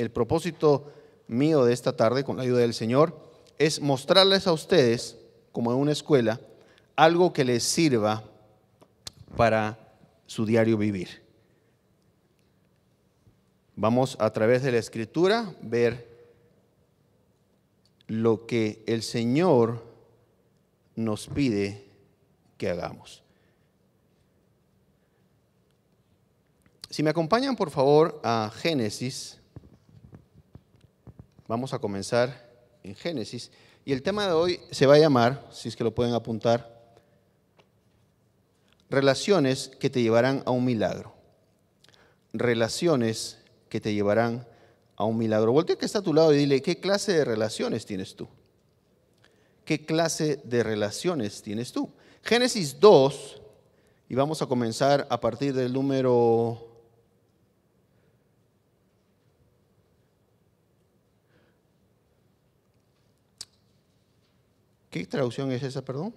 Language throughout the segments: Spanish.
el propósito mío de esta tarde, con la ayuda del Señor, es mostrarles a ustedes, como en una escuela, algo que les sirva para su diario vivir. Vamos a través de la escritura ver lo que el Señor nos pide que hagamos. Si me acompañan por favor a Génesis Vamos a comenzar en Génesis. Y el tema de hoy se va a llamar, si es que lo pueden apuntar, relaciones que te llevarán a un milagro. Relaciones que te llevarán a un milagro. Voltea que está a tu lado y dile, ¿qué clase de relaciones tienes tú? ¿Qué clase de relaciones tienes tú? Génesis 2, y vamos a comenzar a partir del número ¿Qué traducción es esa, perdón?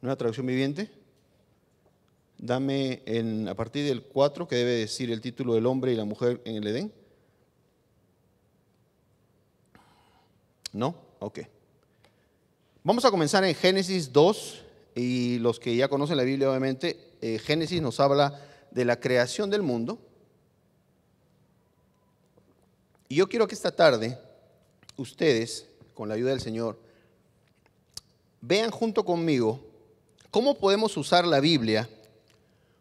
¿Una traducción viviente? Dame a partir del 4 que debe decir el título del hombre y la mujer en el Edén. ¿No? Ok. Vamos a comenzar en Génesis 2 y los que ya conocen la Biblia obviamente, eh, Génesis nos habla de la creación del mundo. Y yo quiero que esta tarde ustedes con la ayuda del Señor, vean junto conmigo cómo podemos usar la Biblia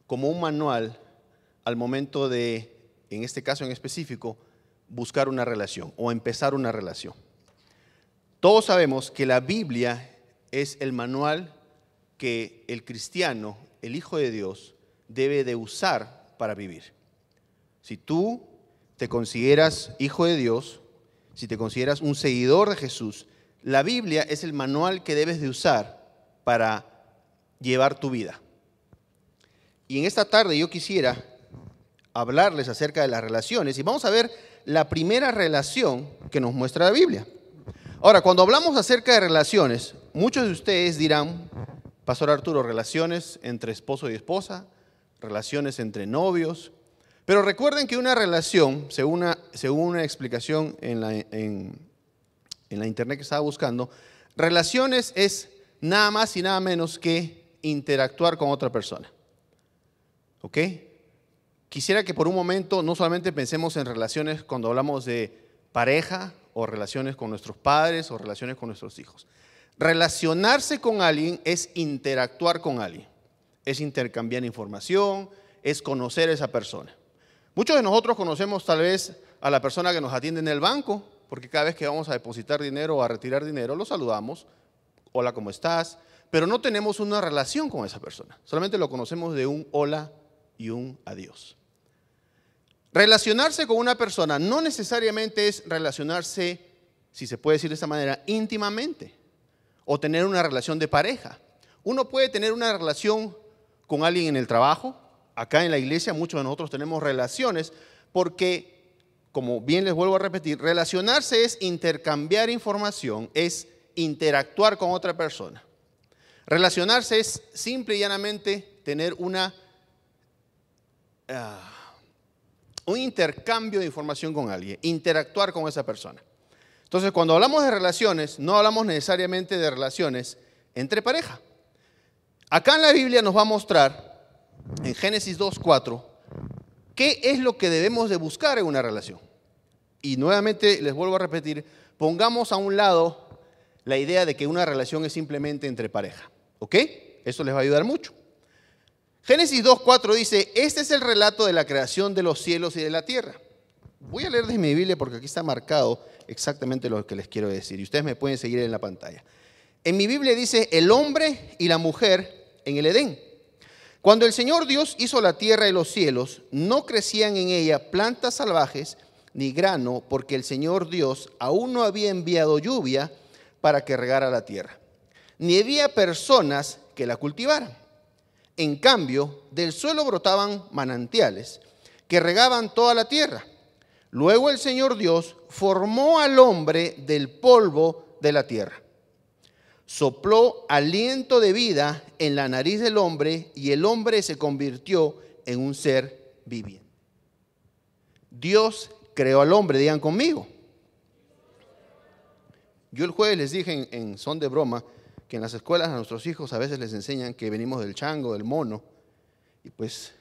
como un manual al momento de, en este caso en específico, buscar una relación o empezar una relación. Todos sabemos que la Biblia es el manual que el cristiano, el Hijo de Dios, debe de usar para vivir. Si tú te consideras hijo de Dios, si te consideras un seguidor de Jesús, la Biblia es el manual que debes de usar para llevar tu vida. Y en esta tarde yo quisiera hablarles acerca de las relaciones y vamos a ver la primera relación que nos muestra la Biblia. Ahora, cuando hablamos acerca de relaciones, muchos de ustedes dirán, Pastor Arturo, relaciones entre esposo y esposa, relaciones entre novios, pero recuerden que una relación, según una, según una explicación en la, en, la internet que estaba buscando, relaciones es nada más y nada menos que interactuar con otra persona. ¿Ok? Quisiera que por un momento no solamente pensemos en relaciones cuando hablamos de pareja o relaciones con nuestros padres o relaciones con nuestros hijos. Relacionarse con alguien es interactuar con alguien, es intercambiar información, es conocer a esa persona. Muchos de nosotros conocemos tal vez a la persona que nos atiende en el banco, porque cada vez que vamos a depositar dinero o a retirar dinero, lo saludamos, hola, ¿cómo estás? Pero no tenemos una relación con esa persona, solamente lo conocemos de un hola y un adiós. Relacionarse con una persona no necesariamente es relacionarse, si se puede decir de esta manera, íntimamente o tener una relación de pareja. Uno puede tener una relación con alguien en el trabajo, acá en la iglesia muchos de nosotros tenemos relaciones porque, como bien les vuelvo a repetir, relacionarse es intercambiar información, es interactuar con otra persona. Relacionarse es simple y llanamente tener una, ah, un intercambio de información con alguien, interactuar con esa persona. Entonces, cuando hablamos de relaciones, no hablamos necesariamente de relaciones entre pareja. Acá en la Biblia nos va a mostrar en Génesis 2.4, ¿qué es lo que debemos de buscar en una relación? Y nuevamente les vuelvo a repetir, pongamos a un lado la idea de que una relación es simplemente entre pareja, ¿ok? Eso les va a ayudar mucho. Génesis 2.4 dice, este es el relato de la creación de los cielos y de la tierra. Voy a leer desde mi Biblia porque aquí está marcado exactamente lo que les quiero decir y ustedes me pueden seguir en la pantalla. En mi Biblia dice el hombre y la mujer en el Edén. Cuando el Señor Dios hizo la tierra y los cielos, no crecían en ella plantas salvajes ni grano, porque el Señor Dios aún no había enviado lluvia para que regara la tierra, ni había personas que la cultivaran. En cambio, del suelo brotaban manantiales que regaban toda la tierra. Luego el Señor Dios formó al hombre del polvo de la tierra sopló aliento de vida en la nariz del hombre y el hombre se convirtió en un ser viviente. Dios creó al hombre, digan conmigo. Yo el jueves les dije en, en, son de broma que en las escuelas a nuestros hijos a veces les enseñan que venimos del chango, del mono, y pues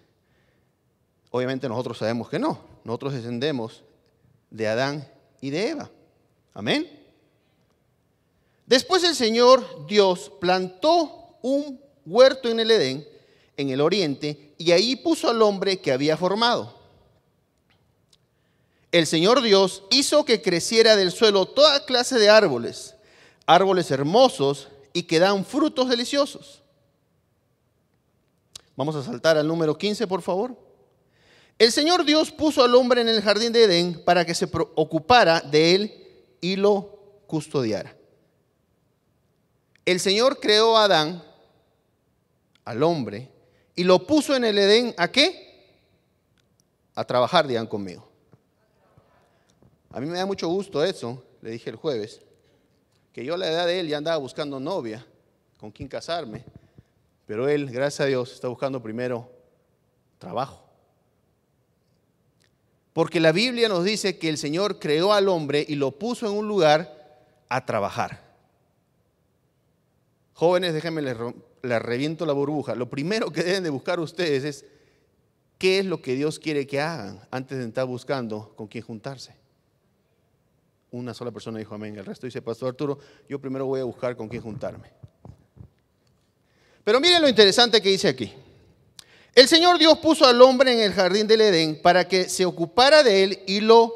obviamente nosotros sabemos que no, nosotros descendemos de Adán y de Eva. Amén. Después el Señor Dios plantó un huerto en el Edén, en el oriente, y ahí puso al hombre que había formado. El Señor Dios hizo que creciera del suelo toda clase de árboles, árboles hermosos y que dan frutos deliciosos. Vamos a saltar al número 15, por favor. El Señor Dios puso al hombre en el jardín de Edén para que se ocupara de él y lo custodiara. El Señor creó a Adán, al hombre, y lo puso en el Edén a qué? A trabajar, digan conmigo. A mí me da mucho gusto eso, le dije el jueves, que yo a la edad de él ya andaba buscando novia, con quien casarme, pero él, gracias a Dios, está buscando primero trabajo. Porque la Biblia nos dice que el Señor creó al hombre y lo puso en un lugar a trabajar. Jóvenes, déjenme les, reviento la burbuja. Lo primero que deben de buscar ustedes es qué es lo que Dios quiere que hagan antes de estar buscando con quién juntarse. Una sola persona dijo amén, el resto dice, Pastor Arturo, yo primero voy a buscar con quién juntarme. Pero miren lo interesante que dice aquí. El Señor Dios puso al hombre en el jardín del Edén para que se ocupara de él y lo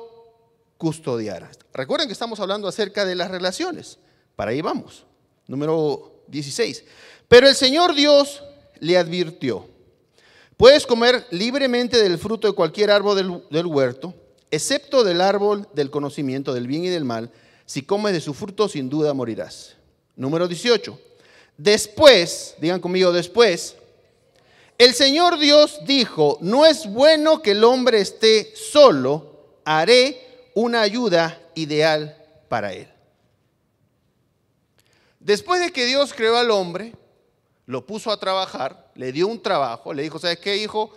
custodiara. Recuerden que estamos hablando acerca de las relaciones. Para ahí vamos. Número 16. Pero el Señor Dios le advirtió, puedes comer libremente del fruto de cualquier árbol del, huerto, excepto del árbol del conocimiento del bien y del mal. Si comes de su fruto, sin duda morirás. Número 18. Después, digan conmigo después, el Señor Dios dijo, no es bueno que el hombre esté solo, haré una ayuda ideal para él. Después de que Dios creó al hombre, lo puso a trabajar, le dio un trabajo, le dijo, ¿sabes qué, hijo?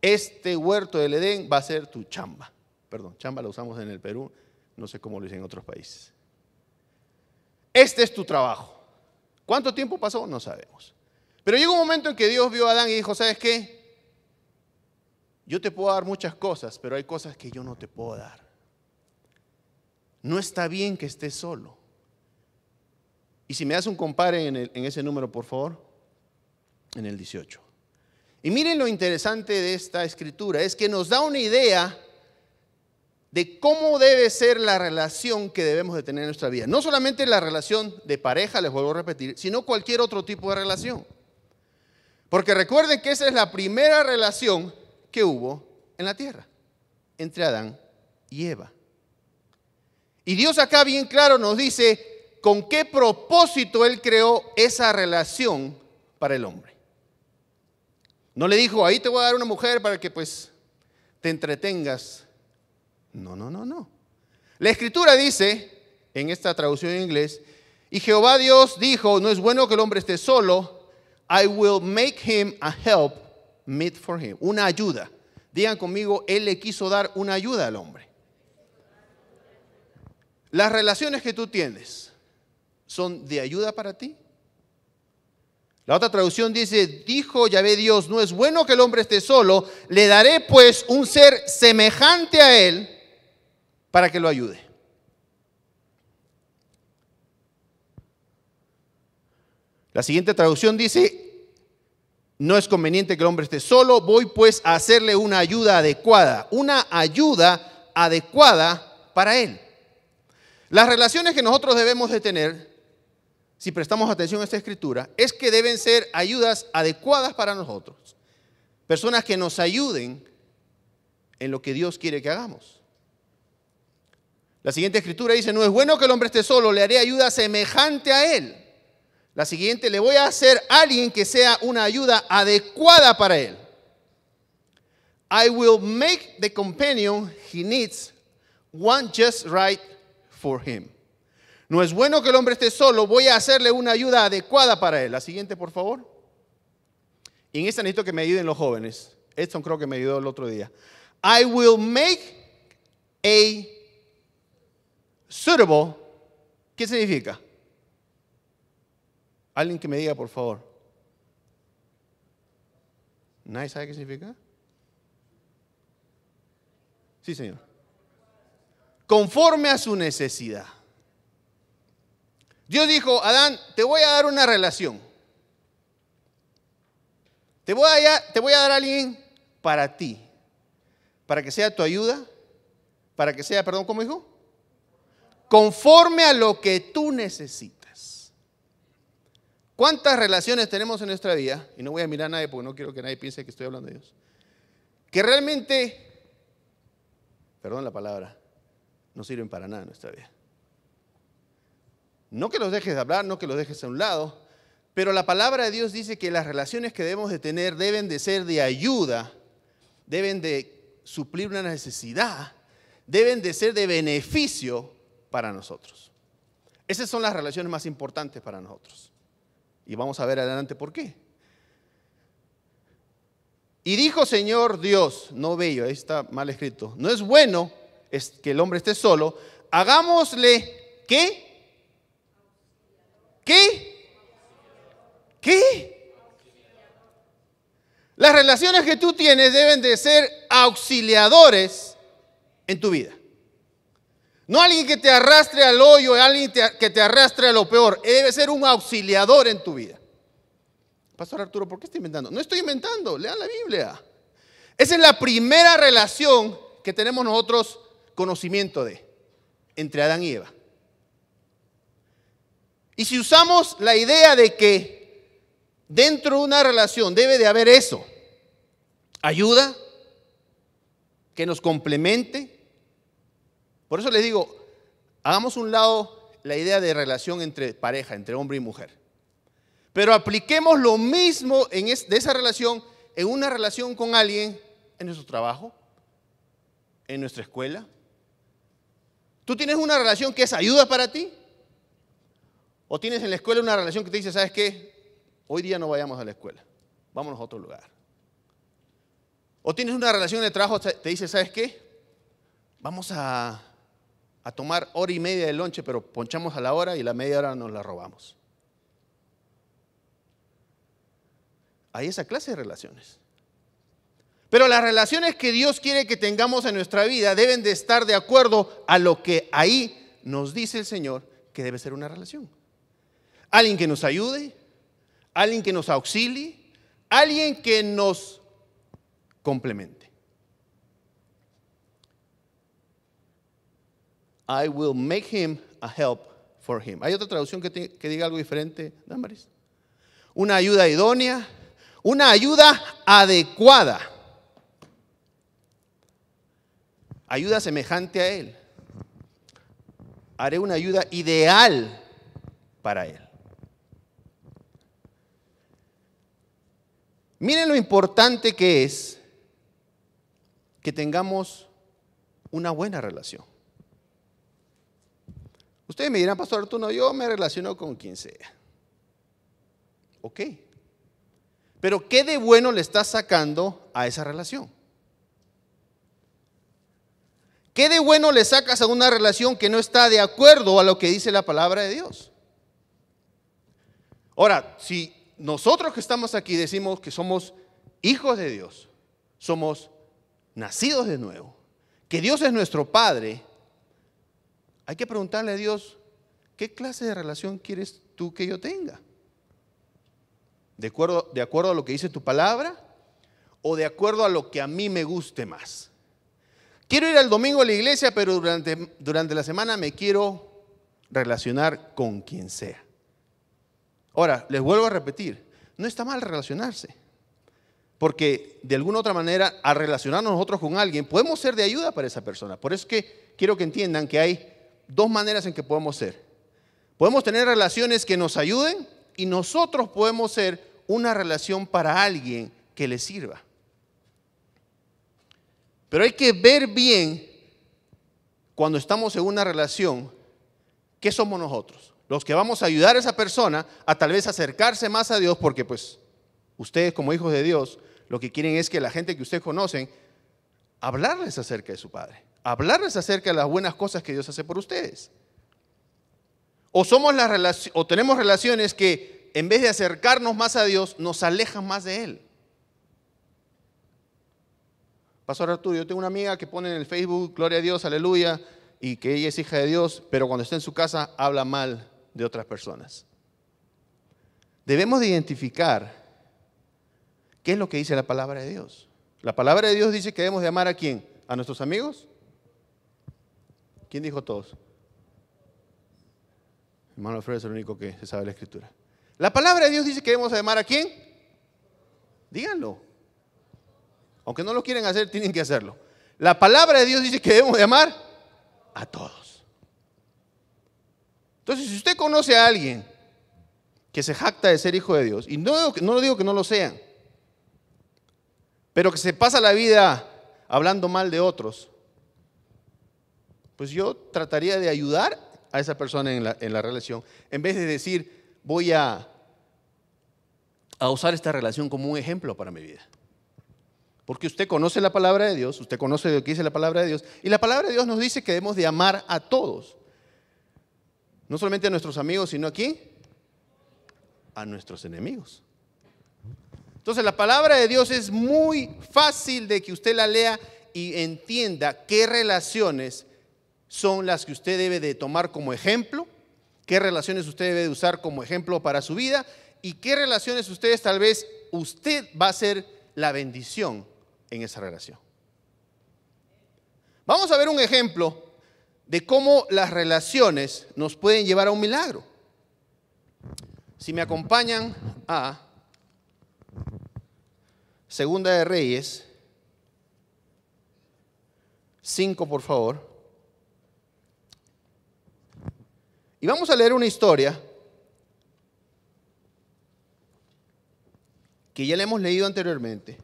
Este huerto del Edén va a ser tu chamba. Perdón, chamba la usamos en el Perú, no sé cómo lo dicen en otros países. Este es tu trabajo. ¿Cuánto tiempo pasó? No sabemos. Pero llegó un momento en que Dios vio a Adán y dijo, ¿sabes qué? Yo te puedo dar muchas cosas, pero hay cosas que yo no te puedo dar. No está bien que estés solo. Y si me hace un compare en, en ese número, por favor, en el 18. Y miren lo interesante de esta escritura, es que nos da una idea de cómo debe ser la relación que debemos de tener en nuestra vida. No solamente la relación de pareja, les vuelvo a repetir, sino cualquier otro tipo de relación. Porque recuerden que esa es la primera relación que hubo en la tierra, entre Adán y Eva. Y Dios acá bien claro nos dice, con qué propósito Él creó esa relación para el hombre. No le dijo, ahí te voy a dar una mujer para que pues te entretengas. No, no, no, no. La escritura dice, en esta traducción en inglés, y Jehová Dios dijo, no es bueno que el hombre esté solo, I will make him a help meet for him, una ayuda. Digan conmigo, Él le quiso dar una ayuda al hombre. Las relaciones que tú tienes, son de ayuda para ti? La otra traducción dice, dijo Yahvé Dios, no es bueno que el hombre esté solo, le daré pues un ser semejante a él para que lo ayude. La siguiente traducción dice, no es conveniente que el hombre esté solo, voy pues a hacerle una ayuda adecuada, una ayuda adecuada para él. Las relaciones que nosotros debemos de tener si prestamos atención a esta escritura, es que deben ser ayudas adecuadas para nosotros. Personas que nos ayuden en lo que Dios quiere que hagamos. La siguiente escritura dice, no es bueno que el hombre esté solo, le haré ayuda semejante a él. La siguiente, le voy a hacer a alguien que sea una ayuda adecuada para él. I will make the companion he needs one just right for him. No es bueno que el hombre esté solo, voy a hacerle una ayuda adecuada para él. La siguiente, por favor. Y en esta necesito que me ayuden los jóvenes. Edson creo que me ayudó el otro día. I will make a suitable. ¿Qué significa? Alguien que me diga, por favor. ¿Nadie sabe qué significa? Sí, señor. Conforme a su necesidad. Dios dijo, Adán, te voy a dar una relación. Te voy a, te voy a dar alguien para ti, para que sea tu ayuda, para que sea, perdón, ¿cómo dijo? Conforme a lo que tú necesitas. ¿Cuántas relaciones tenemos en nuestra vida? Y no voy a mirar a nadie porque no quiero que nadie piense que estoy hablando de Dios. Que realmente, perdón la palabra, no sirven para nada en nuestra vida. No que los dejes de hablar, no que los dejes a un lado, pero la palabra de Dios dice que las relaciones que debemos de tener deben de ser de ayuda, deben de suplir una necesidad, deben de ser de beneficio para nosotros. Esas son las relaciones más importantes para nosotros. Y vamos a ver adelante por qué. Y dijo Señor Dios, no bello, ahí está mal escrito, no es bueno que el hombre esté solo, hagámosle qué? ¿Qué? ¿Qué? Las relaciones que tú tienes deben de ser auxiliadores en tu vida. No alguien que te arrastre al hoyo, alguien que te arrastre a lo peor. Debe ser un auxiliador en tu vida. Pastor Arturo, ¿por qué estoy inventando? No estoy inventando, lea la Biblia. Esa es la primera relación que tenemos nosotros conocimiento de entre Adán y Eva. Y si usamos la idea de que dentro de una relación debe de haber eso, ayuda, que nos complemente, por eso les digo, hagamos un lado la idea de relación entre pareja, entre hombre y mujer. Pero apliquemos lo mismo en de esa relación en una relación con alguien en nuestro trabajo, en nuestra escuela. Tú tienes una relación que es ayuda para ti, o tienes en la escuela una relación que te dice, ¿sabes qué? Hoy día no vayamos a la escuela, vámonos a otro lugar. O tienes una relación de trabajo, te dice, ¿sabes qué? Vamos a, a tomar hora y media de lonche, pero ponchamos a la hora y la media hora nos la robamos. Hay esa clase de relaciones. Pero las relaciones que Dios quiere que tengamos en nuestra vida deben de estar de acuerdo a lo que ahí nos dice el Señor que debe ser una relación alguien que nos ayude, alguien que nos auxilie, alguien que nos complemente. I will make him a help for him. Hay otra traducción que, diga algo diferente, Damaris. Una ayuda idónea, una ayuda adecuada. Ayuda semejante a él. Haré una ayuda ideal para él. Miren lo importante que es que tengamos una buena relación. Ustedes me dirán, Pastor Arturo, yo me relaciono con quien sea. Ok. Pero ¿qué de bueno le estás sacando a esa relación? ¿Qué de bueno le sacas a una relación que no está de acuerdo a lo que dice la palabra de Dios? Ahora, si nosotros que estamos aquí decimos que somos hijos de Dios, somos nacidos de nuevo, que Dios es nuestro Padre, hay que preguntarle a Dios, ¿qué clase de relación quieres tú que yo tenga? ¿De acuerdo, de acuerdo a lo que dice tu palabra o de acuerdo a lo que a mí me guste más? Quiero ir al domingo a la iglesia, pero durante, durante la semana me quiero relacionar con quien sea. Ahora, les vuelvo a repetir, no está mal relacionarse. Porque de alguna u otra manera, al relacionarnos nosotros con alguien, podemos ser de ayuda para esa persona. Por eso es que quiero que entiendan que hay dos maneras en que podemos ser. Podemos tener relaciones que nos ayuden y nosotros podemos ser una relación para alguien que le sirva. Pero hay que ver bien cuando estamos en una relación, ¿qué somos nosotros? los que vamos a ayudar a esa persona a tal vez acercarse más a Dios, porque pues ustedes como hijos de Dios, lo que quieren es que la gente que ustedes conocen, hablarles acerca de su Padre, hablarles acerca de las buenas cosas que Dios hace por ustedes. O, somos o tenemos relaciones que en vez de acercarnos más a Dios, nos alejan más de Él. Pastor Arturo, yo tengo una amiga que pone en el Facebook, gloria a Dios, aleluya, y que ella es hija de Dios, pero cuando está en su casa habla mal de otras personas. Debemos de identificar qué es lo que dice la palabra de Dios. La palabra de Dios dice que debemos de amar a quién? ¿A nuestros amigos? ¿Quién dijo todos? Hermano Alfredo es el único que se sabe la escritura. La palabra de Dios dice que debemos de amar a quién? Díganlo. Aunque no lo quieren hacer, tienen que hacerlo. La palabra de Dios dice que debemos de amar a todos. Entonces, si usted conoce a alguien que se jacta de ser hijo de Dios, y no, lo digo que no lo sea, pero que se pasa la vida hablando mal de otros, pues yo trataría de ayudar a esa persona en la, relación, en vez de decir, voy a, a usar esta relación como un ejemplo para mi vida. Porque usted conoce la palabra de Dios, usted conoce lo que dice la palabra de Dios, y la palabra de Dios nos dice que debemos de amar a todos. No solamente a nuestros amigos, sino aquí a nuestros enemigos. Entonces la palabra de Dios es muy fácil de que usted la lea y entienda qué relaciones son las que usted debe de tomar como ejemplo, qué relaciones usted debe de usar como ejemplo para su vida y qué relaciones ustedes tal vez usted va a ser la bendición en esa relación. Vamos a ver un ejemplo de cómo las relaciones nos pueden llevar a un milagro. Si me acompañan a Segunda de Reyes, 5 por favor. Y vamos a leer una historia que ya la hemos leído anteriormente.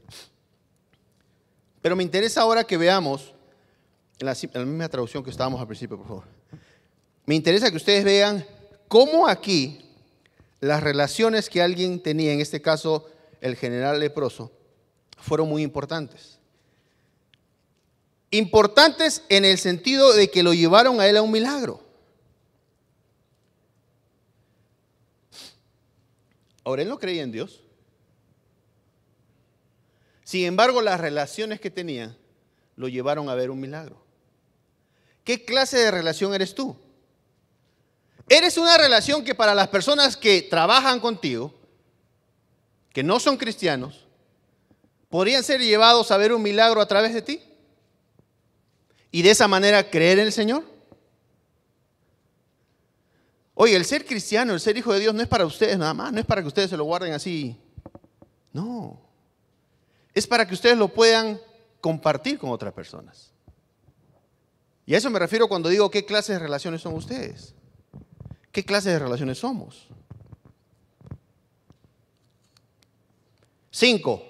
Pero me interesa ahora que veamos en la, misma traducción que estábamos al principio, por favor. Me interesa que ustedes vean cómo aquí las relaciones que alguien tenía, en este caso el general leproso, fueron muy importantes. Importantes en el sentido de que lo llevaron a él a un milagro. Ahora, él no creía en Dios. Sin embargo, las relaciones que tenía lo llevaron a ver un milagro. ¿Qué clase de relación eres tú? Eres una relación que para las personas que trabajan contigo, que no son cristianos, podrían ser llevados a ver un milagro a través de ti y de esa manera creer en el Señor. Oye, el ser cristiano, el ser hijo de Dios no es para ustedes nada más, no es para que ustedes se lo guarden así. No, es para que ustedes lo puedan compartir con otras personas. Y a eso me refiero cuando digo qué clases de relaciones son ustedes. ¿Qué clase de relaciones somos? Cinco.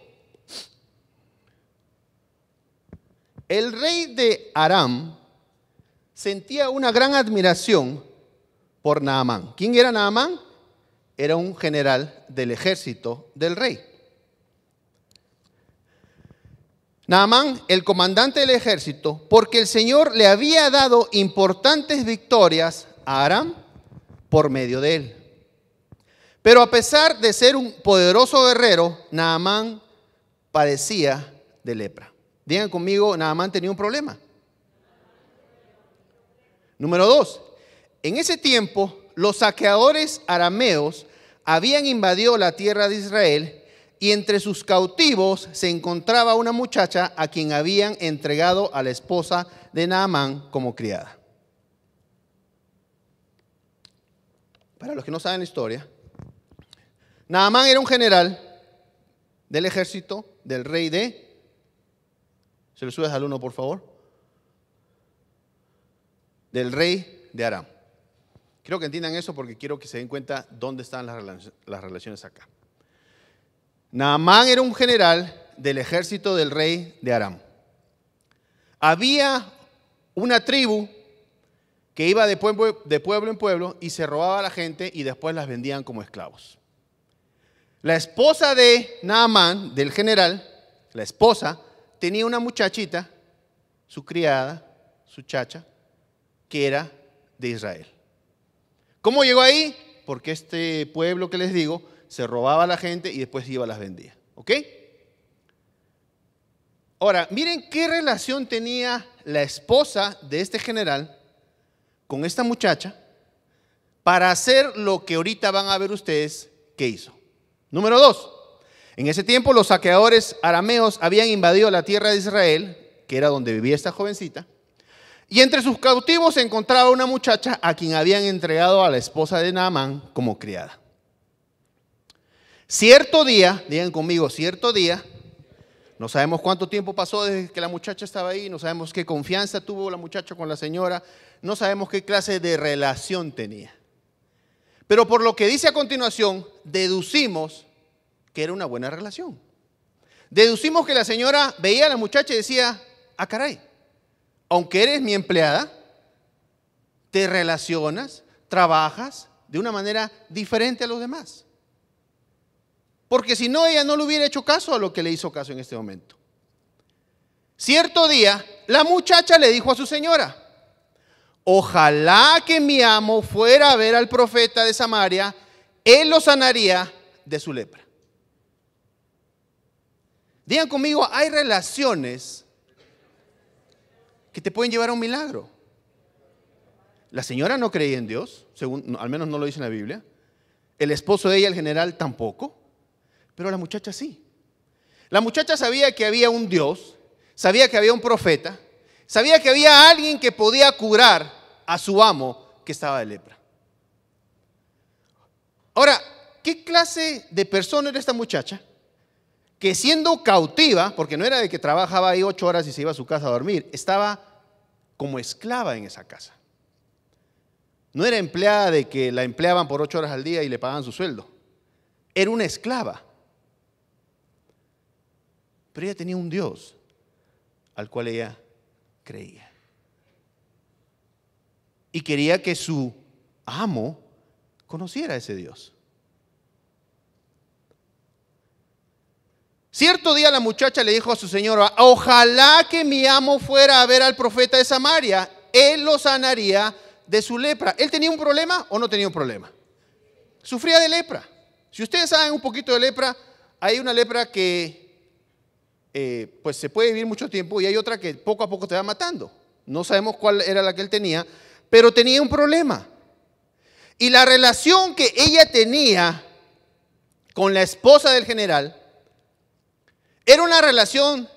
El rey de Aram sentía una gran admiración por Naamán. ¿Quién era Naamán? Era un general del ejército del rey. Naamán, el comandante del ejército, porque el Señor le había dado importantes victorias a Aram por medio de él. Pero a pesar de ser un poderoso guerrero, Naamán padecía de lepra. Digan conmigo, Naamán tenía un problema. Número dos, en ese tiempo los saqueadores arameos habían invadido la tierra de Israel y entre sus cautivos se encontraba una muchacha a quien habían entregado a la esposa de Naamán como criada. Para los que no saben la historia, Naamán era un general del ejército del rey de... Se lo subes al uno, por favor. Del rey de Aram. Quiero que entiendan eso porque quiero que se den cuenta dónde están las relaciones acá. Naamán era un general del ejército del rey de Aram. Había una tribu que iba de pueblo, en pueblo y se robaba a la gente y después las vendían como esclavos. La esposa de Naamán, del general, la esposa, tenía una muchachita, su criada, su chacha, que era de Israel. ¿Cómo llegó ahí? Porque este pueblo que les digo se robaba a la gente y después iba a las vendía. ¿Ok? Ahora, miren qué relación tenía la esposa de este general con esta muchacha para hacer lo que ahorita van a ver ustedes que hizo. Número dos, en ese tiempo los saqueadores arameos habían invadido la tierra de Israel, que era donde vivía esta jovencita, y entre sus cautivos se encontraba una muchacha a quien habían entregado a la esposa de Naamán como criada. Cierto día, digan conmigo, cierto día, no sabemos cuánto tiempo pasó desde que la muchacha estaba ahí, no sabemos qué confianza tuvo la muchacha con la señora, no sabemos qué clase de relación tenía. Pero por lo que dice a continuación, deducimos que era una buena relación. Deducimos que la señora veía a la muchacha y decía, ah caray, aunque eres mi empleada, te relacionas, trabajas de una manera diferente a los demás. Porque si no, ella no le hubiera hecho caso a lo que le hizo caso en este momento. Cierto día, la muchacha le dijo a su señora, ojalá que mi amo fuera a ver al profeta de Samaria, él lo sanaría de su lepra. Digan conmigo, hay relaciones que te pueden llevar a un milagro. La señora no creía en Dios, según, al menos no lo dice en la Biblia. El esposo de ella, el general, tampoco. Pero la muchacha sí. La muchacha sabía que había un Dios, sabía que había un profeta, sabía que había alguien que podía curar a su amo que estaba de lepra. Ahora, ¿qué clase de persona era esta muchacha? Que siendo cautiva, porque no era de que trabajaba ahí ocho horas y se iba a su casa a dormir, estaba como esclava en esa casa. No era empleada de que la empleaban por ocho horas al día y le pagaban su sueldo. Era una esclava. Pero ella tenía un Dios al cual ella creía. Y quería que su amo conociera a ese Dios. Cierto día la muchacha le dijo a su señor, ojalá que mi amo fuera a ver al profeta de Samaria, él lo sanaría de su lepra. ¿Él tenía un problema o no tenía un problema? Sufría de lepra. Si ustedes saben un poquito de lepra, hay una lepra que eh, pues se puede vivir mucho tiempo y hay otra que poco a poco te va matando. No sabemos cuál era la que él tenía, pero tenía un problema. Y la relación que ella tenía con la esposa del general era una relación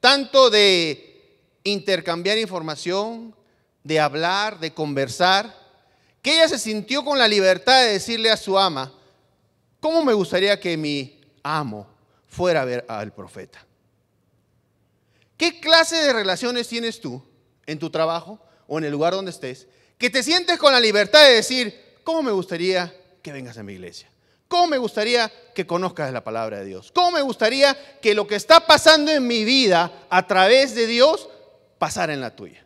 tanto de intercambiar información, de hablar, de conversar, que ella se sintió con la libertad de decirle a su ama, ¿cómo me gustaría que mi amo fuera a ver al profeta? ¿Qué clase de relaciones tienes tú en tu trabajo o en el lugar donde estés que te sientes con la libertad de decir, ¿cómo me gustaría que vengas a mi iglesia? ¿Cómo me gustaría que conozcas la palabra de Dios? ¿Cómo me gustaría que lo que está pasando en mi vida a través de Dios pasara en la tuya?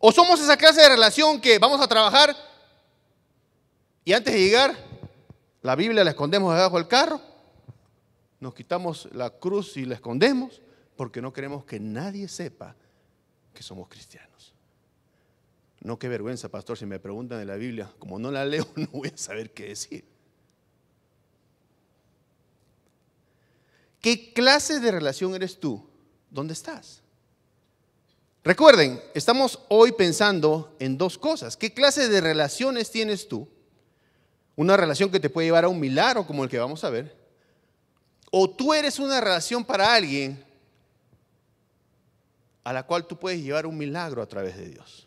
¿O somos esa clase de relación que vamos a trabajar y antes de llegar, la Biblia la escondemos debajo del carro nos quitamos la cruz y la escondemos porque no queremos que nadie sepa que somos cristianos. No, qué vergüenza, pastor, si me preguntan de la Biblia, como no la leo, no voy a saber qué decir. ¿Qué clase de relación eres tú? ¿Dónde estás? Recuerden, estamos hoy pensando en dos cosas. ¿Qué clase de relaciones tienes tú? Una relación que te puede llevar a un milagro como el que vamos a ver o tú eres una relación para alguien a la cual tú puedes llevar un milagro a través de Dios.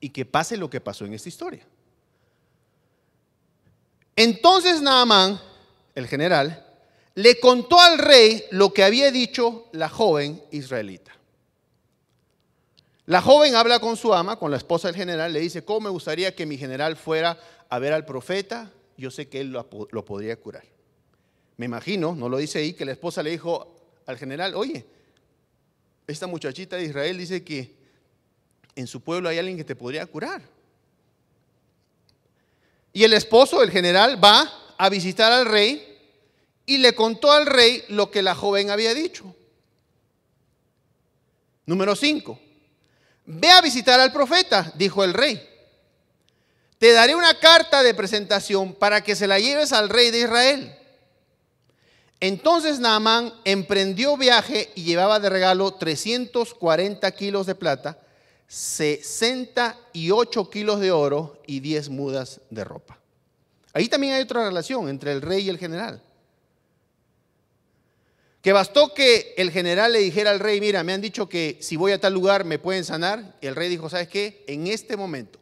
Y que pase lo que pasó en esta historia. Entonces Naamán, el general, le contó al rey lo que había dicho la joven israelita. La joven habla con su ama, con la esposa del general, le dice, ¿cómo me gustaría que mi general fuera a ver al profeta? Yo sé que él lo podría curar. Me imagino, no lo dice ahí, que la esposa le dijo al general, oye, esta muchachita de Israel dice que en su pueblo hay alguien que te podría curar. Y el esposo el general va a visitar al rey y le contó al rey lo que la joven había dicho. Número 5. Ve a visitar al profeta, dijo el rey. Te daré una carta de presentación para que se la lleves al rey de Israel. Entonces Naman emprendió viaje y llevaba de regalo 340 kilos de plata, 68 kilos de oro y 10 mudas de ropa. Ahí también hay otra relación entre el rey y el general. Que bastó que el general le dijera al rey, mira, me han dicho que si voy a tal lugar me pueden sanar. Y el rey dijo, ¿sabes qué? En este momento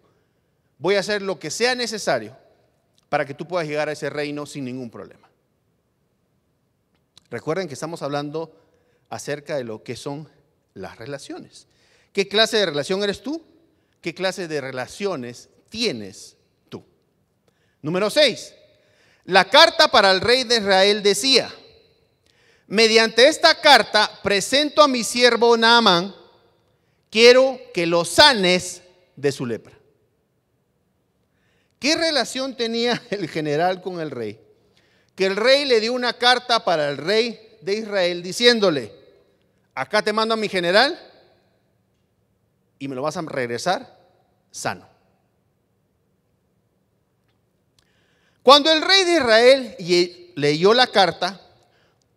voy a hacer lo que sea necesario para que tú puedas llegar a ese reino sin ningún problema. Recuerden que estamos hablando acerca de lo que son las relaciones. ¿Qué clase de relación eres tú? ¿Qué clase de relaciones tienes tú? Número 6. La carta para el rey de Israel decía, mediante esta carta presento a mi siervo Naamán, quiero que lo sanes de su lepra. ¿Qué relación tenía el general con el rey? que el rey le dio una carta para el rey de Israel diciéndole, acá te mando a mi general y me lo vas a regresar sano. Cuando el rey de Israel leyó la carta,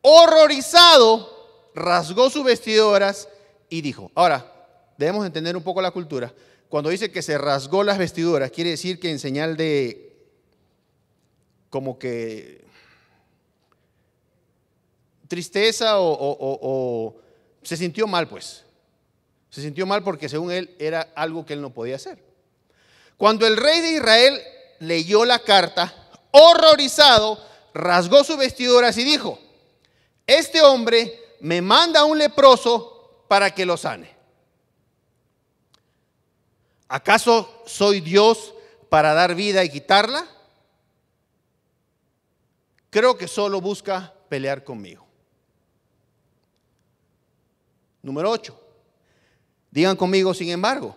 horrorizado, rasgó sus vestiduras y dijo, ahora, debemos entender un poco la cultura. Cuando dice que se rasgó las vestiduras, quiere decir que en señal de como que tristeza o, o, se sintió mal, pues. Se sintió mal porque según él era algo que él no podía hacer. Cuando el rey de Israel leyó la carta, horrorizado, rasgó sus vestiduras y dijo, este hombre me manda a un leproso para que lo sane. ¿Acaso soy Dios para dar vida y quitarla? Creo que solo busca pelear conmigo. Número 8. Digan conmigo, sin embargo.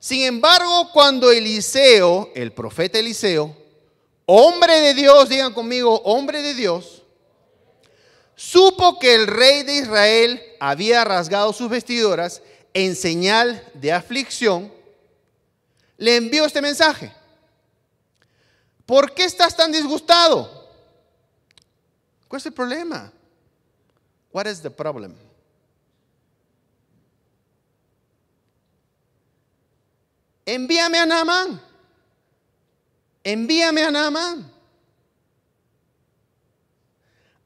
Sin embargo, cuando Eliseo, el profeta Eliseo, hombre de Dios, digan conmigo, hombre de Dios, supo que el rey de Israel había rasgado sus vestiduras en señal de aflicción, le envió este mensaje. ¿Por qué estás tan disgustado? ¿Cuál es el problema? What es the problema? envíame a Naamán, envíame a Naamán.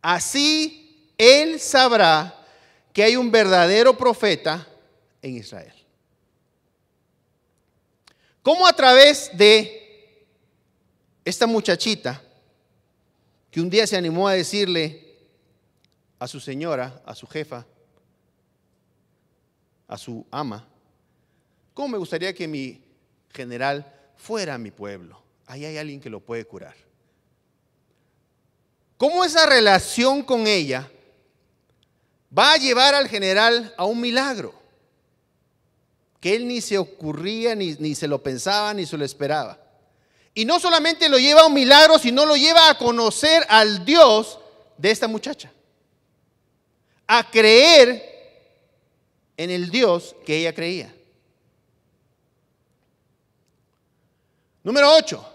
Así él sabrá que hay un verdadero profeta en Israel. ¿Cómo a través de esta muchachita que un día se animó a decirle a su señora, a su jefa, a su ama, ¿cómo me gustaría que mi general, fuera a mi pueblo. Ahí hay alguien que lo puede curar. ¿Cómo esa relación con ella va a llevar al general a un milagro? Que él ni se ocurría, ni, ni se lo pensaba, ni se lo esperaba. Y no solamente lo lleva a un milagro, sino lo lleva a conocer al Dios de esta muchacha. A creer en el Dios que ella creía. Número 8.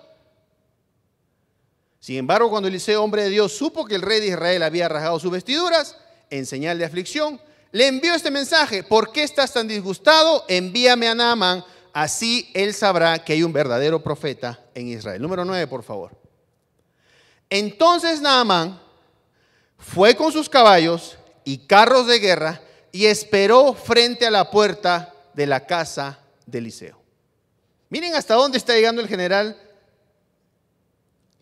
Sin embargo, cuando Eliseo, hombre de Dios, supo que el rey de Israel había rasgado sus vestiduras, en señal de aflicción, le envió este mensaje, ¿por qué estás tan disgustado? Envíame a Naaman, así él sabrá que hay un verdadero profeta en Israel. Número 9, por favor. Entonces Naaman fue con sus caballos y carros de guerra y esperó frente a la puerta de la casa de Eliseo. Miren hasta dónde está llegando el general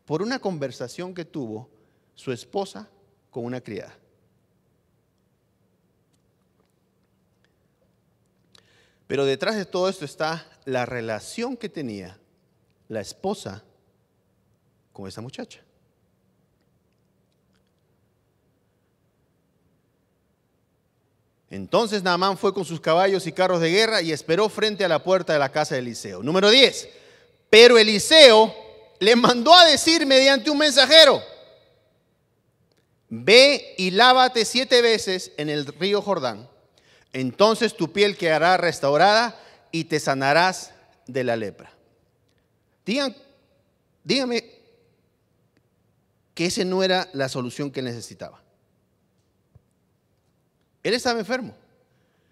por una conversación que tuvo su esposa con una criada. Pero detrás de todo esto está la relación que tenía la esposa con esa muchacha. Entonces Naamán fue con sus caballos y carros de guerra y esperó frente a la puerta de la casa de Eliseo. Número 10. Pero Eliseo le mandó a decir mediante un mensajero, ve y lávate siete veces en el río Jordán, entonces tu piel quedará restaurada y te sanarás de la lepra. dígame que esa no era la solución que necesitaba. Él estaba enfermo,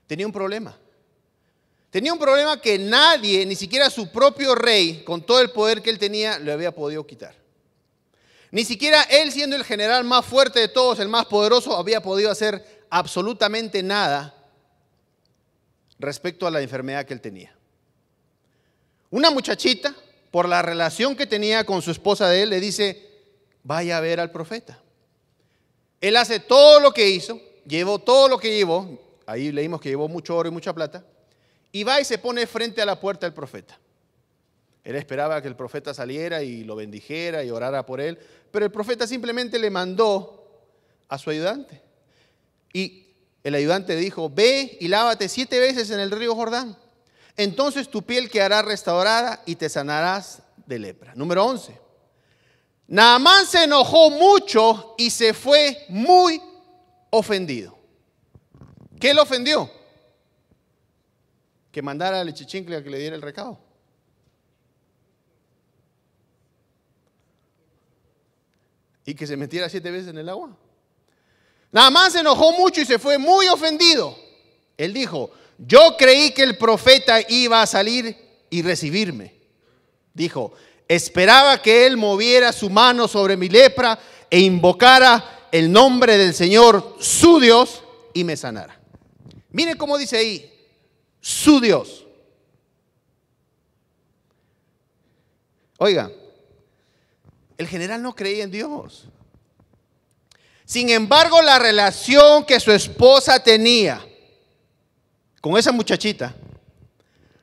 tenía un problema. Tenía un problema que nadie, ni siquiera su propio rey, con todo el poder que él tenía, le había podido quitar. Ni siquiera él siendo el general más fuerte de todos, el más poderoso, había podido hacer absolutamente nada respecto a la enfermedad que él tenía. Una muchachita, por la relación que tenía con su esposa de él, le dice, vaya a ver al profeta. Él hace todo lo que hizo, llevó todo lo que llevó, ahí leímos que llevó mucho oro y mucha plata, y va y se pone frente a la puerta del profeta. Él esperaba que el profeta saliera y lo bendijera y orara por él, pero el profeta simplemente le mandó a su ayudante. Y el ayudante dijo, ve y lávate siete veces en el río Jordán. Entonces tu piel quedará restaurada y te sanarás de lepra. Número 11. Naamán se enojó mucho y se fue muy ofendido. ¿Qué le ofendió? Que mandara al chichincle a que le diera el recado. Y que se metiera siete veces en el agua. Nada más se enojó mucho y se fue muy ofendido. Él dijo, yo creí que el profeta iba a salir y recibirme. Dijo, esperaba que él moviera su mano sobre mi lepra e invocara el nombre del Señor su Dios y me sanará. Miren cómo dice ahí, su Dios. Oiga, el general no creía en Dios. Sin embargo, la relación que su esposa tenía con esa muchachita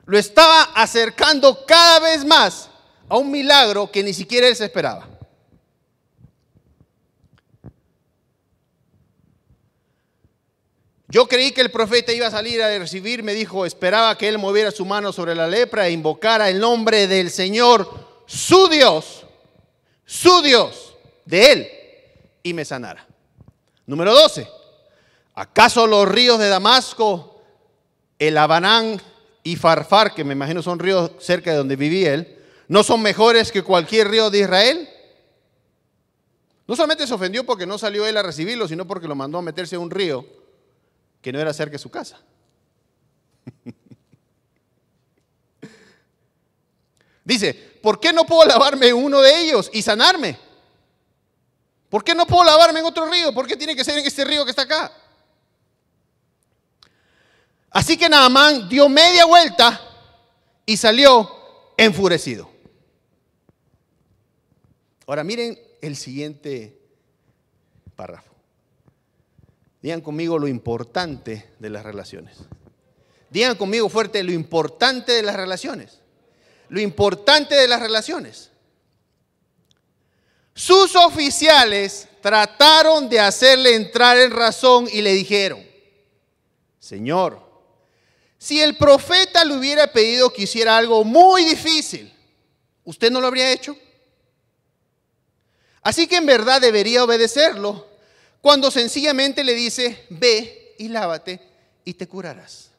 lo estaba acercando cada vez más a un milagro que ni siquiera él se esperaba. Yo creí que el profeta iba a salir a recibir, me dijo, esperaba que él moviera su mano sobre la lepra e invocara el nombre del Señor, su Dios, su Dios, de él, y me sanara. Número 12. ¿Acaso los ríos de Damasco, el Abanán y Farfar, que me imagino son ríos cerca de donde vivía él, no son mejores que cualquier río de Israel? No solamente se ofendió porque no salió él a recibirlo, sino porque lo mandó a meterse a un río que no era cerca de su casa. Dice, ¿por qué no puedo lavarme uno de ellos y sanarme? ¿Por qué no puedo lavarme en otro río? ¿Por qué tiene que ser en este río que está acá? Así que Naamán dio media vuelta y salió enfurecido. Ahora miren el siguiente párrafo. Digan conmigo lo importante de las relaciones. Digan conmigo fuerte lo importante de las relaciones. Lo importante de las relaciones. Sus oficiales trataron de hacerle entrar en razón y le dijeron, Señor, si el profeta le hubiera pedido que hiciera algo muy difícil, ¿usted no lo habría hecho? Así que en verdad debería obedecerlo cuando sencillamente le dice, ve y lávate y te curarás.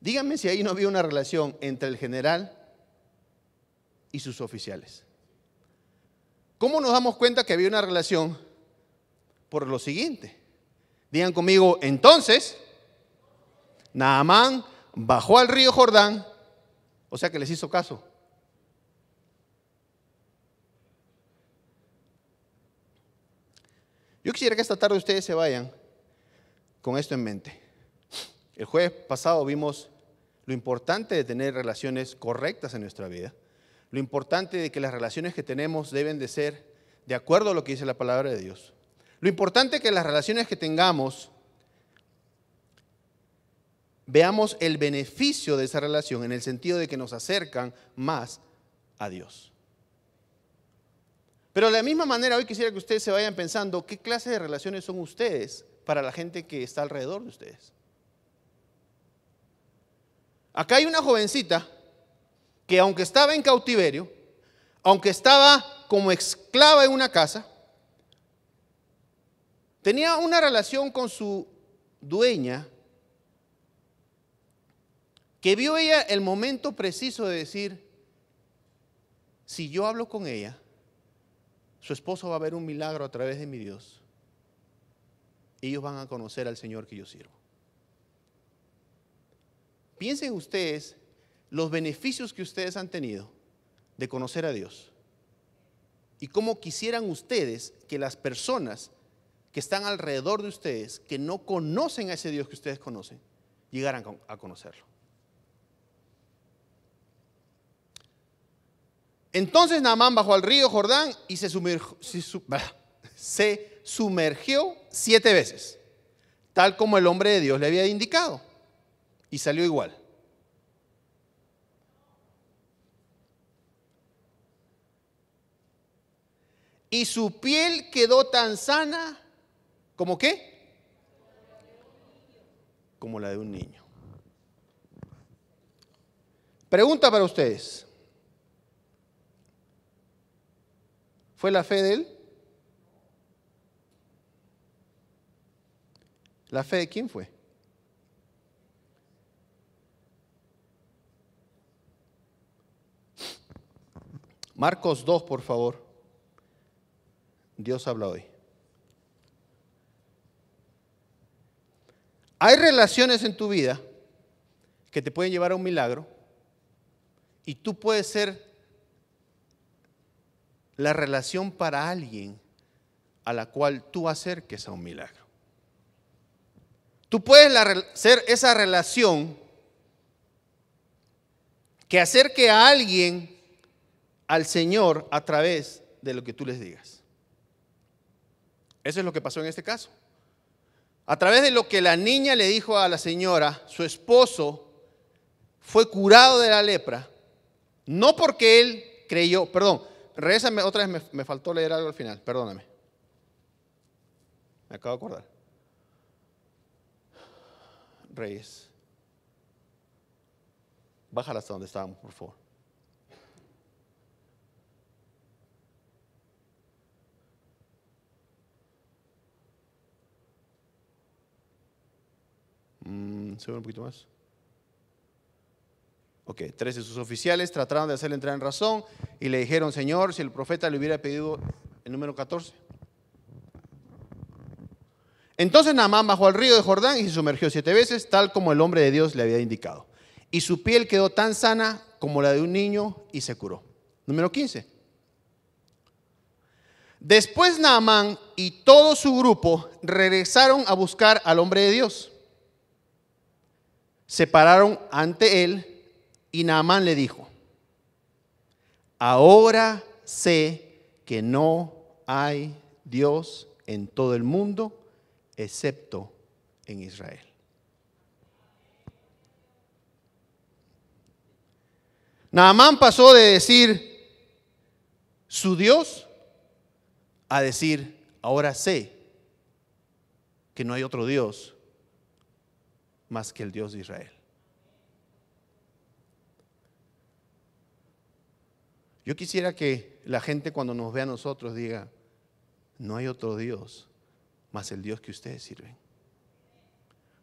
Díganme si ahí no había una relación entre el general y sus oficiales. ¿Cómo nos damos cuenta que había una relación? Por lo siguiente. Digan conmigo, entonces, Naamán bajó al río Jordán, o sea que les hizo caso. Yo quisiera que esta tarde ustedes se vayan con esto en mente. El jueves pasado vimos lo importante de tener relaciones correctas en nuestra vida, lo importante de que las relaciones que tenemos deben de ser de acuerdo a lo que dice la palabra de Dios, lo importante que las relaciones que tengamos veamos el beneficio de esa relación en el sentido de que nos acercan más a Dios. Pero de la misma manera, hoy quisiera que ustedes se vayan pensando qué clase de relaciones son ustedes para la gente que está alrededor de ustedes. Acá hay una jovencita que aunque estaba en cautiverio, aunque estaba como esclava en una casa, tenía una relación con su dueña que vio ella el momento preciso de decir, si yo hablo con ella, su esposo va a ver un milagro a través de mi Dios. Ellos van a conocer al Señor que yo sirvo. Piensen ustedes los beneficios que ustedes han tenido de conocer a Dios. Y cómo quisieran ustedes que las personas que están alrededor de ustedes, que no conocen a ese Dios que ustedes conocen, llegaran a conocerlo. Entonces Naamán bajó al río Jordán y se sumergió, se sumergió siete veces, tal como el hombre de Dios le había indicado, y salió igual. y su piel quedó tan sana como qué? Como la de un niño. Pregunta para ustedes. ¿Fue la fe de él? ¿La fe de quién fue? Marcos 2, por favor. Dios habla hoy. Hay relaciones en tu vida que te pueden llevar a un milagro y tú puedes ser la relación para alguien a la cual tú acerques a un milagro. Tú puedes ser esa relación que acerque a alguien al Señor a través de lo que tú les digas. Eso es lo que pasó en este caso. A través de lo que la niña le dijo a la señora, su esposo fue curado de la lepra, no porque él creyó, perdón, Reyes, otra vez, me, faltó leer algo al final, perdóname. Me acabo de acordar. Reyes. Bájala hasta donde estábamos, por favor. Mm, se un poquito más. Ok, tres de sus oficiales trataron de hacerle entrar en razón y le dijeron, Señor, si el profeta le hubiera pedido el número 14. Entonces Naamán bajó al río de Jordán y se sumergió siete veces, tal como el hombre de Dios le había indicado. Y su piel quedó tan sana como la de un niño y se curó. Número 15. Después Naamán y todo su grupo regresaron a buscar al hombre de Dios. Se pararon ante él y Naamán le dijo, ahora sé que no hay Dios en todo el mundo excepto en Israel. Naamán pasó de decir su Dios a decir, ahora sé que no hay otro Dios más que el Dios de Israel. Yo quisiera que la gente cuando nos vea a nosotros diga, no hay otro Dios más el Dios que ustedes sirven.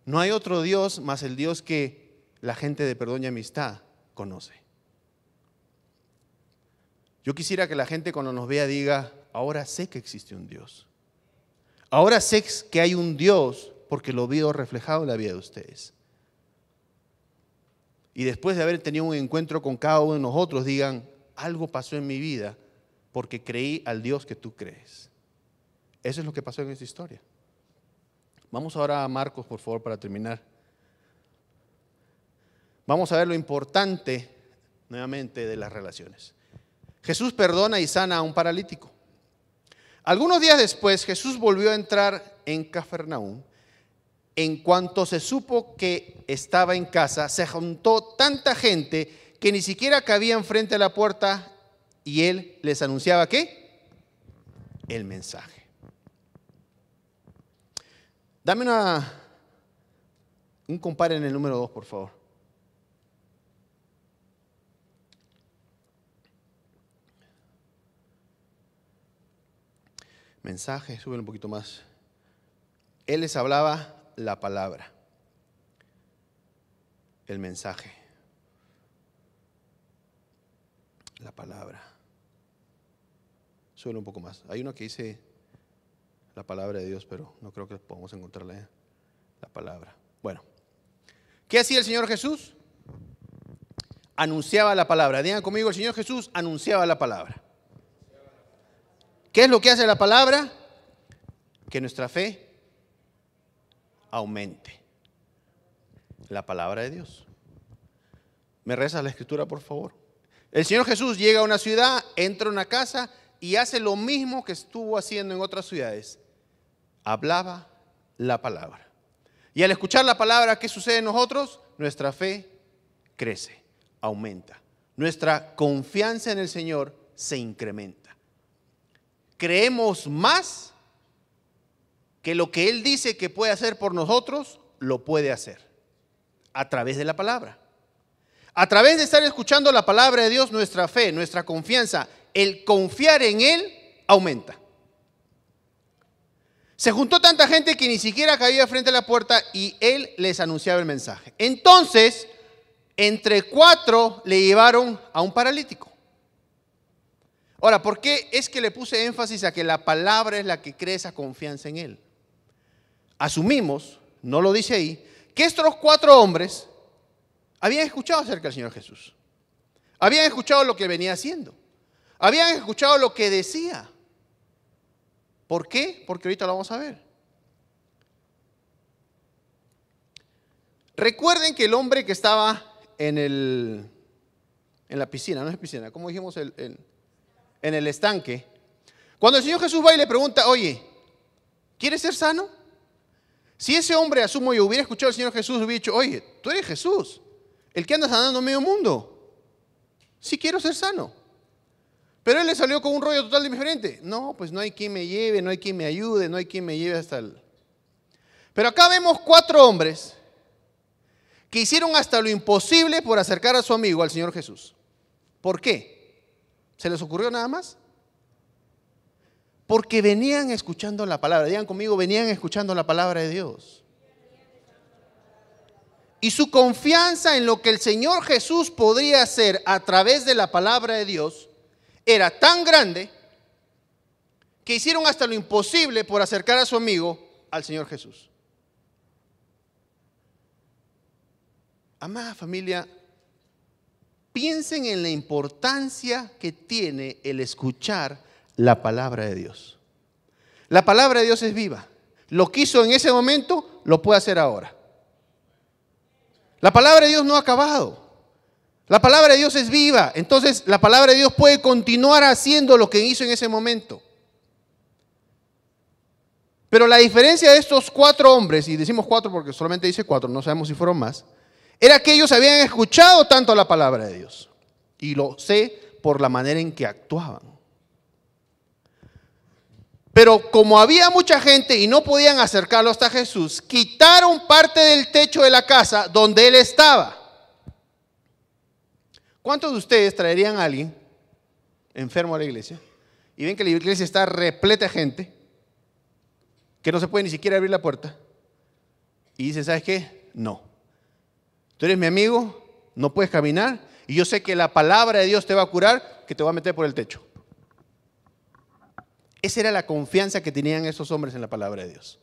No hay otro Dios más el Dios que la gente de perdón y amistad conoce. Yo quisiera que la gente cuando nos vea diga, ahora sé que existe un Dios. Ahora sé que hay un Dios porque lo veo reflejado en la vida de ustedes. Y después de haber tenido un encuentro con cada uno de nosotros, digan, algo pasó en mi vida porque creí al Dios que tú crees. Eso es lo que pasó en esta historia. Vamos ahora a Marcos, por favor, para terminar. Vamos a ver lo importante nuevamente de las relaciones. Jesús perdona y sana a un paralítico. Algunos días después, Jesús volvió a entrar en Cafarnaúm. En cuanto se supo que estaba en casa, se juntó tanta gente que ni siquiera cabían frente a la puerta y él les anunciaba qué? El mensaje. Dame una, un compare en el número 2, por favor. Mensaje, sube un poquito más. Él les hablaba la palabra, el mensaje. palabra. Suelo un poco más. Hay uno que dice la palabra de Dios, pero no creo que podamos encontrarle la, palabra. Bueno, ¿qué hacía el Señor Jesús? Anunciaba la palabra. Digan conmigo, el Señor Jesús anunciaba la palabra. ¿Qué es lo que hace la palabra? Que nuestra fe aumente. La palabra de Dios. ¿Me reza la escritura, por favor? El Señor Jesús llega a una ciudad, entra a una casa y hace lo mismo que estuvo haciendo en otras ciudades. Hablaba la palabra. Y al escuchar la palabra, ¿qué sucede en nosotros? Nuestra fe crece, aumenta. Nuestra confianza en el Señor se incrementa. Creemos más que lo que Él dice que puede hacer por nosotros, lo puede hacer a través de la palabra. A través de estar escuchando la palabra de Dios, nuestra fe, nuestra confianza, el confiar en Él aumenta. Se juntó tanta gente que ni siquiera caía frente a la puerta y él les anunciaba el mensaje. Entonces, entre cuatro le llevaron a un paralítico. Ahora, ¿por qué es que le puse énfasis a que la palabra es la que crea esa confianza en él? Asumimos, no lo dice ahí, que estos cuatro hombres habían escuchado acerca del Señor Jesús. Habían escuchado lo que venía haciendo. Habían escuchado lo que decía. ¿Por qué? Porque ahorita lo vamos a ver. Recuerden que el hombre que estaba en, el, en la piscina, no es piscina, como dijimos, en el estanque, cuando el Señor Jesús va y le pregunta, oye, ¿quieres ser sano? Si ese hombre, asumo yo, hubiera escuchado al Señor Jesús, hubiera dicho, oye, tú eres Jesús, el que anda sanando medio mundo. Sí quiero ser sano. Pero él le salió con un rollo total diferente. No, pues no hay quien me lleve, no hay quien me ayude, no hay quien me lleve hasta el... Pero acá vemos cuatro hombres que hicieron hasta lo imposible por acercar a su amigo, al Señor Jesús. ¿Por qué? ¿Se les ocurrió nada más? Porque venían escuchando la palabra. Digan conmigo, venían escuchando la palabra de Dios y su confianza en lo que el Señor Jesús podría hacer a través de la palabra de Dios era tan grande que hicieron hasta lo imposible por acercar a su amigo al Señor Jesús. Amada familia, piensen en la importancia que tiene el escuchar la palabra de Dios. La palabra de Dios es viva. Lo que hizo en ese momento, lo puede hacer ahora. La palabra de Dios no ha acabado. La palabra de Dios es viva. Entonces la palabra de Dios puede continuar haciendo lo que hizo en ese momento. Pero la diferencia de estos cuatro hombres, y decimos cuatro porque solamente dice cuatro, no sabemos si fueron más, era que ellos habían escuchado tanto la palabra de Dios. Y lo sé por la manera en que actuaban. Pero como había mucha gente y no podían acercarlo hasta Jesús, quitaron parte del techo de la casa donde él estaba. ¿Cuántos de ustedes traerían a alguien enfermo a la iglesia? Y ven que la iglesia está repleta de gente, que no se puede ni siquiera abrir la puerta. Y dicen, ¿sabes qué? No. Tú eres mi amigo, no puedes caminar, y yo sé que la palabra de Dios te va a curar, que te va a meter por el techo. Esa era la confianza que tenían esos hombres en la palabra de Dios.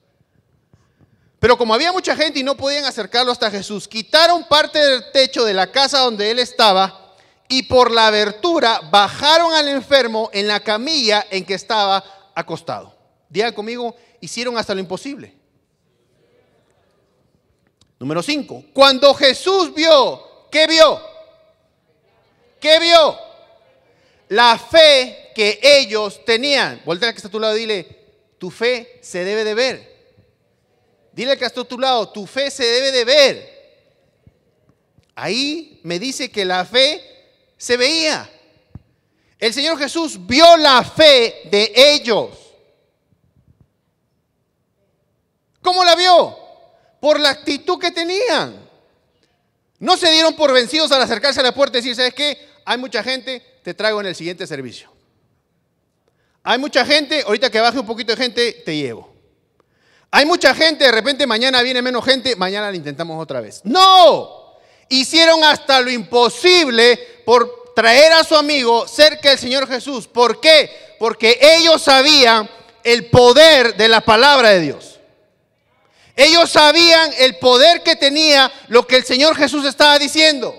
Pero como había mucha gente y no podían acercarlo hasta Jesús, quitaron parte del techo de la casa donde él estaba y por la abertura bajaron al enfermo en la camilla en que estaba acostado. Digan conmigo, hicieron hasta lo imposible. Número 5. Cuando Jesús vio, ¿qué vio? ¿Qué vio? La fe ellos tenían. Voltea que está a tu lado dile, tu fe se debe de ver. Dile que está a tu lado, tu fe se debe de ver. Ahí me dice que la fe se veía. El Señor Jesús vio la fe de ellos. ¿Cómo la vio? Por la actitud que tenían. No se dieron por vencidos al acercarse a la puerta y decir, ¿sabes qué? Hay mucha gente, te traigo en el siguiente servicio. Hay mucha gente, ahorita que baje un poquito de gente, te llevo. Hay mucha gente, de repente mañana viene menos gente, mañana la intentamos otra vez. No, hicieron hasta lo imposible por traer a su amigo cerca del Señor Jesús. ¿Por qué? Porque ellos sabían el poder de la palabra de Dios. Ellos sabían el poder que tenía lo que el Señor Jesús estaba diciendo.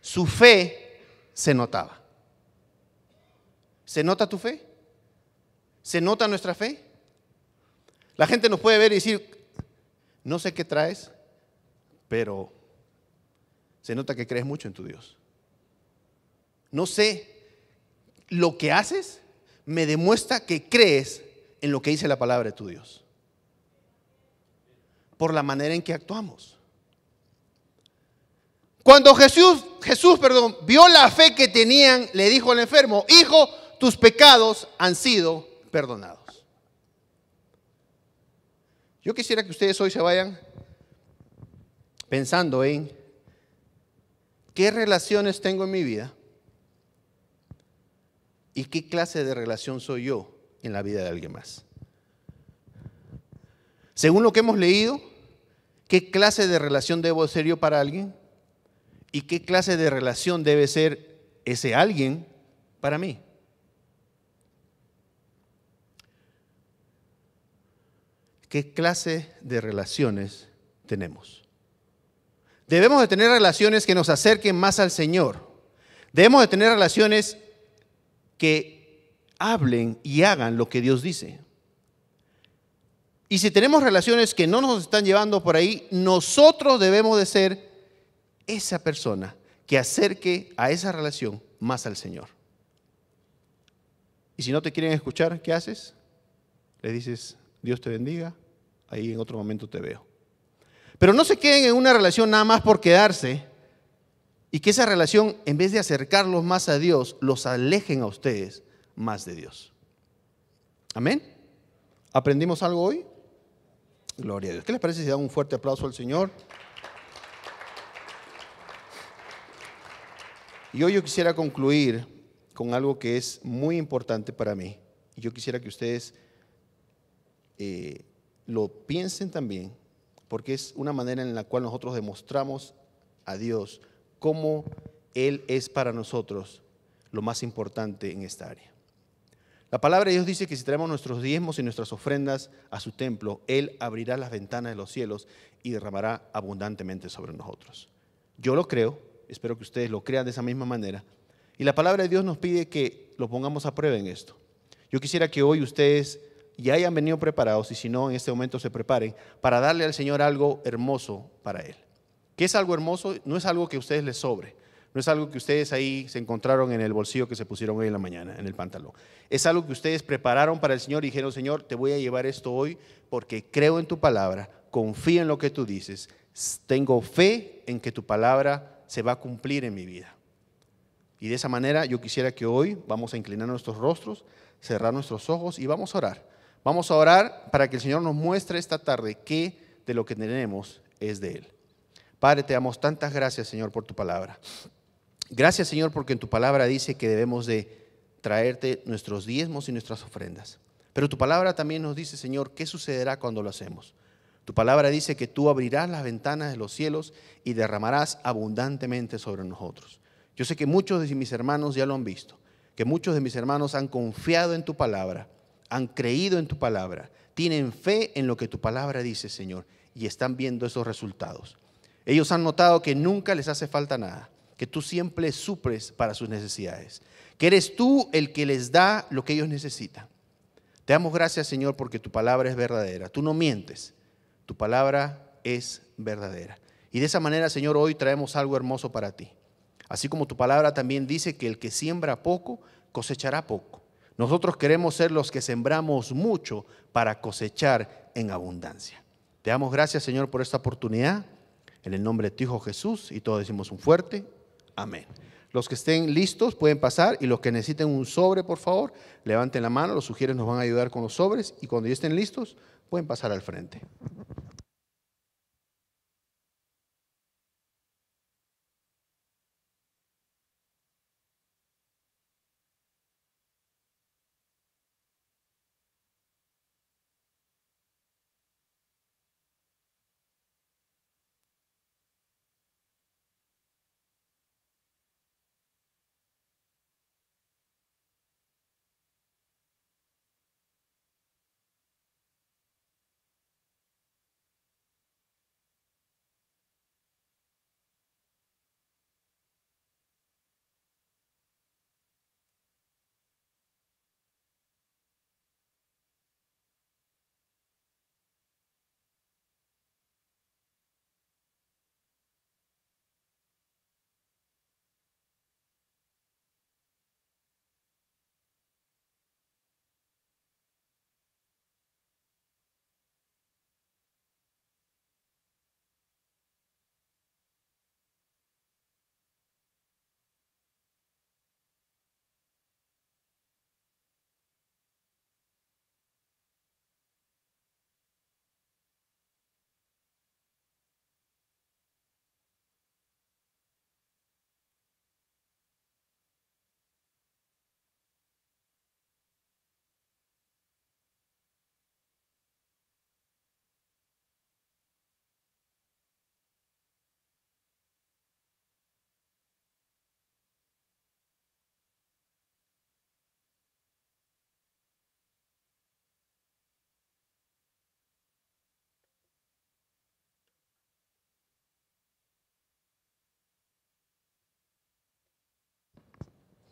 Su fe se notaba. ¿Se nota tu fe? ¿Se nota nuestra fe? La gente nos puede ver y decir, no sé qué traes, pero se nota que crees mucho en tu Dios. No sé, lo que haces me demuestra que crees en lo que dice la palabra de tu Dios. Por la manera en que actuamos. Cuando Jesús, Jesús, perdón, vio la fe que tenían, le dijo al enfermo, hijo, tus pecados han sido perdonados. Yo quisiera que ustedes hoy se vayan pensando en qué relaciones tengo en mi vida y qué clase de relación soy yo en la vida de alguien más. Según lo que hemos leído, ¿qué clase de relación debo ser yo para alguien? ¿Y qué clase de relación debe ser ese alguien para mí? qué clase de relaciones tenemos. Debemos de tener relaciones que nos acerquen más al Señor. Debemos de tener relaciones que hablen y hagan lo que Dios dice. Y si tenemos relaciones que no nos están llevando por ahí, nosotros debemos de ser esa persona que acerque a esa relación más al Señor. Y si no te quieren escuchar, ¿qué haces? Le dices, Dios te bendiga, ahí en otro momento te veo. Pero no se queden en una relación nada más por quedarse y que esa relación, en vez de acercarlos más a Dios, los alejen a ustedes más de Dios. Amén. ¿Aprendimos algo hoy? Gloria a Dios. ¿Qué les parece si dan un fuerte aplauso al Señor? Y hoy yo quisiera concluir con algo que es muy importante para mí. Yo quisiera que ustedes eh, lo piensen también, porque es una manera en la cual nosotros demostramos a Dios cómo Él es para nosotros lo más importante en esta área. La palabra de Dios dice que si traemos nuestros diezmos y nuestras ofrendas a su templo, Él abrirá las ventanas de los cielos y derramará abundantemente sobre nosotros. Yo lo creo, espero que ustedes lo crean de esa misma manera. Y la palabra de Dios nos pide que lo pongamos a prueba en esto. Yo quisiera que hoy ustedes y hayan venido preparados, y si no, en este momento se preparen, para darle al Señor algo hermoso para Él. ¿Qué es algo hermoso? No es algo que a ustedes les sobre, no es algo que ustedes ahí se encontraron en el bolsillo que se pusieron hoy en la mañana, en el pantalón. Es algo que ustedes prepararon para el Señor y dijeron, Señor, te voy a llevar esto hoy porque creo en tu palabra, confío en lo que tú dices, tengo fe en que tu palabra se va a cumplir en mi vida. Y de esa manera yo quisiera que hoy vamos a inclinar nuestros rostros, cerrar nuestros ojos y vamos a orar. Vamos a orar para que el Señor nos muestre esta tarde qué de lo que tenemos es de Él. Padre, te damos tantas gracias, Señor, por tu palabra. Gracias, Señor, porque en tu palabra dice que debemos de traerte nuestros diezmos y nuestras ofrendas. Pero tu palabra también nos dice, Señor, qué sucederá cuando lo hacemos. Tu palabra dice que tú abrirás las ventanas de los cielos y derramarás abundantemente sobre nosotros. Yo sé que muchos de mis hermanos ya lo han visto, que muchos de mis hermanos han confiado en tu palabra han creído en tu palabra, tienen fe en lo que tu palabra dice, Señor, y están viendo esos resultados. Ellos han notado que nunca les hace falta nada, que tú siempre suples para sus necesidades, que eres tú el que les da lo que ellos necesitan. Te damos gracias, Señor, porque tu palabra es verdadera. Tú no mientes, tu palabra es verdadera. Y de esa manera, Señor, hoy traemos algo hermoso para ti. Así como tu palabra también dice que el que siembra poco, cosechará poco. Nosotros queremos ser los que sembramos mucho para cosechar en abundancia. Te damos gracias, Señor, por esta oportunidad. En el nombre de tu Hijo Jesús y todos decimos un fuerte amén. Los que estén listos pueden pasar y los que necesiten un sobre, por favor, levanten la mano, los sugieres nos van a ayudar con los sobres y cuando ya estén listos pueden pasar al frente.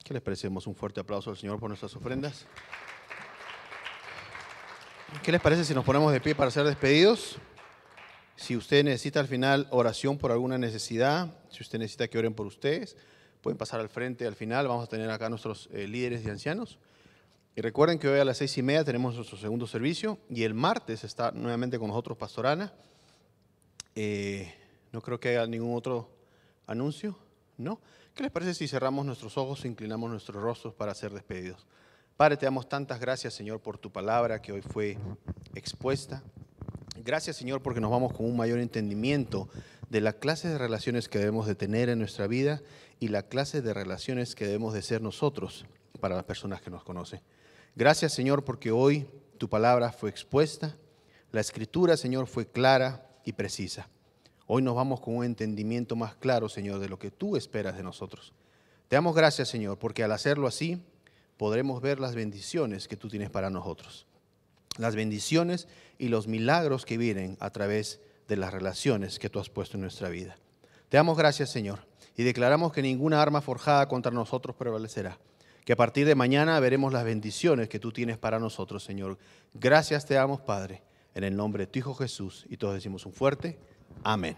¿Qué les parecemos un fuerte aplauso al Señor por nuestras ofrendas. ¿Qué les parece si nos ponemos de pie para ser despedidos? Si usted necesita al final oración por alguna necesidad, si usted necesita que oren por ustedes, pueden pasar al frente al final. Vamos a tener acá nuestros eh, líderes y ancianos. Y recuerden que hoy a las seis y media tenemos nuestro segundo servicio y el martes está nuevamente con nosotros Pastorana. Eh, no creo que haya ningún otro anuncio, ¿no? ¿Qué les parece si cerramos nuestros ojos e inclinamos nuestros rostros para ser despedidos? Padre, te damos tantas gracias, Señor, por tu palabra que hoy fue expuesta. Gracias, Señor, porque nos vamos con un mayor entendimiento de la clase de relaciones que debemos de tener en nuestra vida y la clase de relaciones que debemos de ser nosotros para las personas que nos conocen. Gracias, Señor, porque hoy tu palabra fue expuesta, la escritura, Señor, fue clara y precisa. Hoy nos vamos con un entendimiento más claro, Señor, de lo que tú esperas de nosotros. Te damos gracias, Señor, porque al hacerlo así podremos ver las bendiciones que tú tienes para nosotros. Las bendiciones y los milagros que vienen a través de las relaciones que tú has puesto en nuestra vida. Te damos gracias, Señor, y declaramos que ninguna arma forjada contra nosotros prevalecerá que a partir de mañana veremos las bendiciones que tú tienes para nosotros, Señor. Gracias te damos, Padre, en el nombre de tu Hijo Jesús. Y todos decimos un fuerte. Amén.